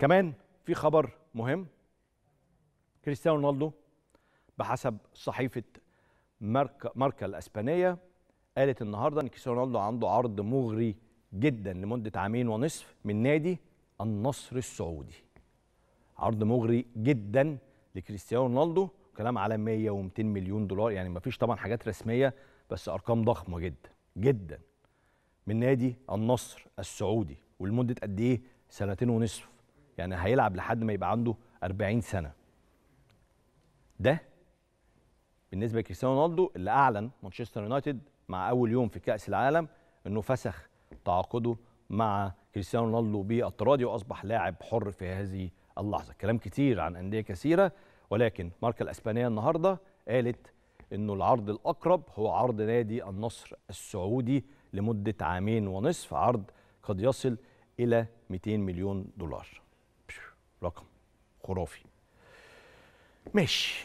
كمان في خبر مهم كريستيانو رونالدو بحسب صحيفه ماركا, ماركا الاسبانيه قالت النهارده ان كريستيانو رونالدو عنده عرض مغري جدا لمده عامين ونصف من نادي النصر السعودي عرض مغري جدا لكريستيانو رونالدو كلام على 100 و200 مليون دولار يعني مفيش طبعا حاجات رسميه بس ارقام ضخمه جدا جدا من نادي النصر السعودي ولمده قد ايه سنتين ونصف يعني هيلعب لحد ما يبقى عنده 40 سنه ده بالنسبه لكريستيانو رونالدو اللي اعلن مانشستر يونايتد مع اول يوم في كاس العالم انه فسخ تعاقده مع كريستيانو رونالدو بالتراضي واصبح لاعب حر في هذه اللحظه كلام كتير عن انديه كثيره ولكن ماركا الاسبانيه النهارده قالت انه العرض الاقرب هو عرض نادي النصر السعودي لمده عامين ونصف عرض قد يصل الى 200 مليون دولار رقم خرافي ماشي